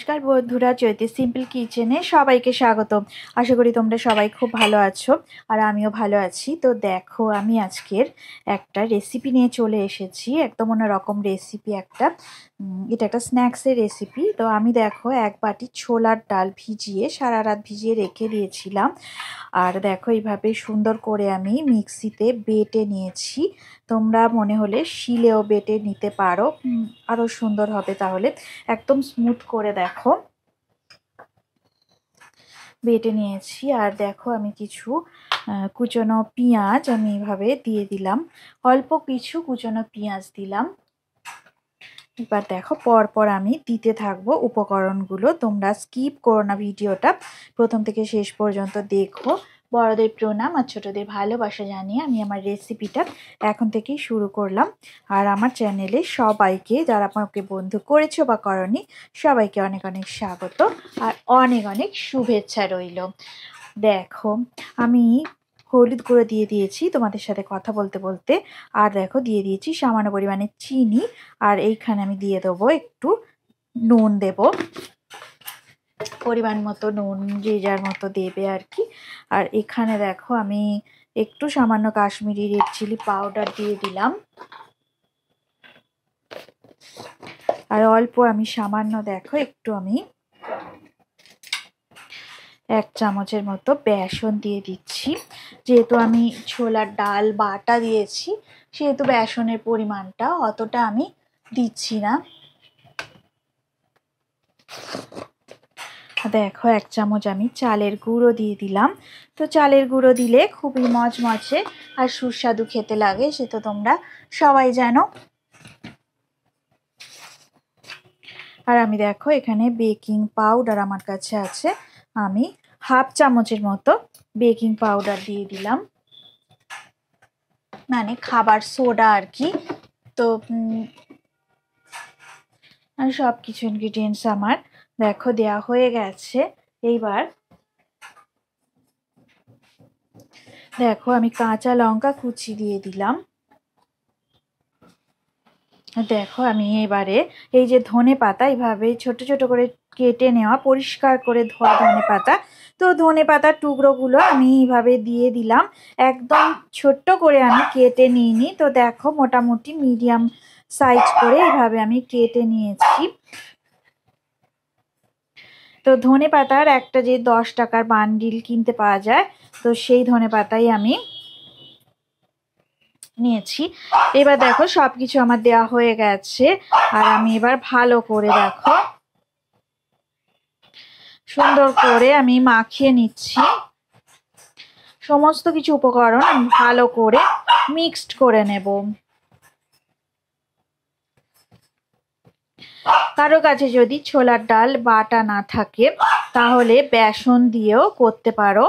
নমস্কার বন্ধুরা চৈতি সিম্পল কিচেনে সবাইকে স্বাগত আশা করি তোমরা সবাই খুব ভালো আছো আর আমিও ভালো আছি তো দেখো আমি আজকের একটা রেসিপি নিয়ে চলে এসেছি একদম অন্যরকম রেসিপি একটা এটা একটা স্ন্যাক্সের রেসিপি তো আমি দেখো এক বাটি ছোলার ডাল ভিজিয়ে সারা রাত ভিজিয়ে রেখে দিয়েছিলাম আর দেখো এইভাবে সুন্দর করে আমি মিক্সিতে বেটে নিয়েছি তোমরা মনে হলে শিলেও বেটে নিতে পারো আরও সুন্দর হবে তাহলে একদম স্মুথ করে দেখো বেটে নিয়েছি আর দেখো আমি কিছু কুচনো পেঁয়াজ আমি এইভাবে দিয়ে দিলাম অল্প কিছু কুচনো পেঁয়াজ দিলাম এবার দেখো পরপর আমি দিতে থাকবো উপকরণগুলো তোমরা স্কিপ করো না ভিডিওটা প্রথম থেকে শেষ পর্যন্ত দেখো বড়দের প্রণাম আর ছোটদের ভালোবাসা জানিয়ে আমি আমার রেসিপিটা এখন থেকেই শুরু করলাম আর আমার চ্যানেলে সবাইকে যারা আমাকে বন্ধু করেছো বা করনি সবাইকে অনেক অনেক স্বাগত আর অনেক অনেক শুভেচ্ছা রইল দেখো আমি হলুদ গুঁড়ো দিয়ে দিয়েছি তোমাদের সাথে কথা বলতে বলতে আর দেখো দিয়ে দিয়েছি সামান্য পরিমাণে চিনি আর এইখানে আমি দিয়ে দেবো একটু নুন দেব পরিমাণ মতো নুন যে যার মতো দেবে আর কি আর এখানে দেখো আমি একটু সামান্য কাশ্মীরি রেড চিলি পাউডার দিয়ে দিলাম আর অল্প আমি সামান্য দেখো একটু আমি এক চামচের মতো বেসন দিয়ে দিচ্ছি যেহেতু আমি ছোলার ডাল বাটা দিয়েছি সেহেতু বেসনের পরিমাণটা অতটা আমি দিচ্ছি না আচ্ছা, দেখো এক চামচ আমি চালের গুঁড়ো দিয়ে দিলাম তো চালের গুঁড়ো দিলে খুবই মজমজে আর সুস্বাদু খেতে লাগে সে তো তোমরা সবাই জানো আর আমি দেখো এখানে বেকিং পাউডার আমার কাছে আছে আমি হাফ চামচের মতো বেকিং পাউডার দিয়ে দিলাম মানে খাবার সোডা আর কি তো সব কিছু ইনগ্রিডিয়েন্টস আমার দেখো দেয়া হয়ে গেছে এইবার দেখো আমি কাঁচা লঙ্কা কুচি দিয়ে দিলাম দেখো আমি এবারে এই যে ধনে পাতা এইভাবে ছোট ছোট করে কেটে নেওয়া পরিষ্কার করে ধোয়া ধনে পাতা তো ধনে পাতার টুকরোগুলো আমি এইভাবে দিয়ে দিলাম একদম ছোট্ট করে আমি কেটে নিইনি তো দেখো মোটামুটি মিডিয়াম সাইজ করে এইভাবে আমি কেটে নিয়েছি তো ধনে পাতার একটা যে দশ টাকার বান্ডিল কিনতে পাওয়া যায় তো সেই ধনে পাতাই আমি নিয়েছি এবার দেখো সব কিছু আমার দেওয়া হয়ে গেছে আর আমি এবার ভালো করে দেখো সুন্দর করে আমি মাখিয়ে নিচ্ছি সমস্ত কিছু উপকরণ আমি ভালো করে মিক্সড করে নেব কারো কাছে যদি ছোলার ডাল বাটা না থাকে তাহলে বেসন দিয়েও করতে পারো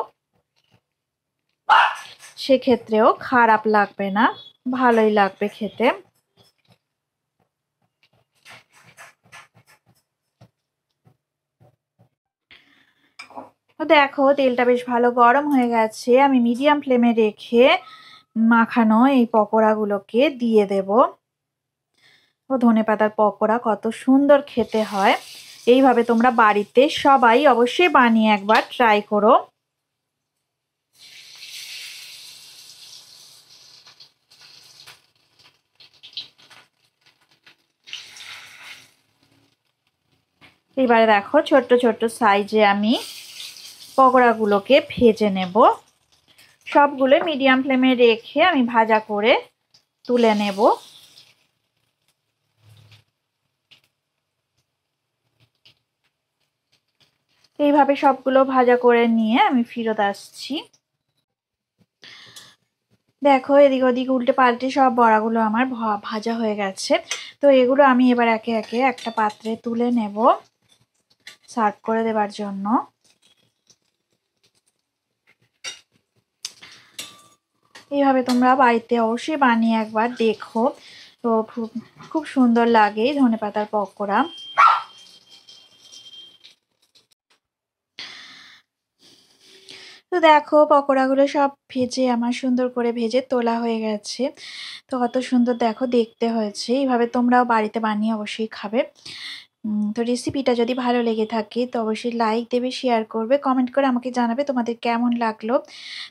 সেক্ষেত্রেও খারাপ লাগবে না ভালোই লাগবে খেতে দেখো তেলটা বেশ ভালো গরম হয়ে গেছে আমি মিডিয়াম ফ্লেমে রেখে মাখানো এই পকোড়াগুলোকে দিয়ে দেবো ধনে পাতার পকোড়া কত সুন্দর খেতে হয় এইভাবে তোমরা বাড়িতে সবাই অবশ্যই বানিয়ে একবার ট্রাই করো এবারে দেখো ছোট্ট ছোট্ট সাইজে আমি পকোড়াগুলোকে ভেজে নেব সবগুলো মিডিয়াম ফ্লেমে রেখে আমি ভাজা করে তুলে নেব এইভাবে সবগুলো ভাজা করে নিয়ে আমি ফিরত আসছি দেখো এদিক ওদিক উল্টে পাল্টে সব বড়াগুলো আমার ভাজা হয়ে গেছে তো এগুলো আমি এবার একে একে একটা পাত্রে তুলে নেব সার্ভ করে দেবার জন্য এইভাবে তোমরা বাড়িতে অবশ্যই বানিয়ে একবার দেখো তো খুব সুন্দর লাগে ধনে পাতার পকোড়া তো দেখো পকোড়াগুলো সব ভেজে আমার সুন্দর করে ভেজে তোলা হয়ে গেছে তো কত সুন্দর দেখো দেখতে হয়েছে এইভাবে তোমরাও বাড়িতে বানিয়ে অবশ্যই খাবে তো রেসিপিটা যদি ভালো লেগে থাকে তো অবশ্যই লাইক দেবে শেয়ার করবে কমেন্ট করে আমাকে জানাবে তোমাদের কেমন লাগলো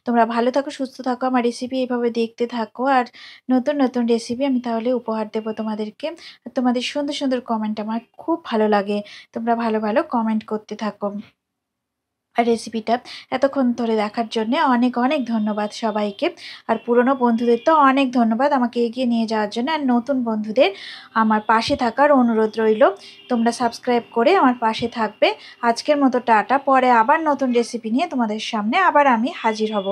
তোমরা ভালো থাকো সুস্থ থাকো আমার রেসিপি এইভাবে দেখতে থাকো আর নতুন নতুন রেসিপি আমি তাহলে উপহার দেব তোমাদেরকে আর তোমাদের সুন্দর সুন্দর কমেন্ট আমার খুব ভালো লাগে তোমরা ভালো ভালো কমেন্ট করতে থাকো রেসিপিটা এতক্ষণ ধরে দেখার জন্য অনেক অনেক ধন্যবাদ সবাইকে আর পুরনো বন্ধুদের তো অনেক ধন্যবাদ আমাকে এগিয়ে নিয়ে যাওয়ার জন্য আর নতুন বন্ধুদের আমার পাশে থাকার অনুরোধ রইল তোমরা সাবস্ক্রাইব করে আমার পাশে থাকবে আজকের মতো টাটা পরে আবার নতুন রেসিপি নিয়ে তোমাদের সামনে আবার আমি হাজির হব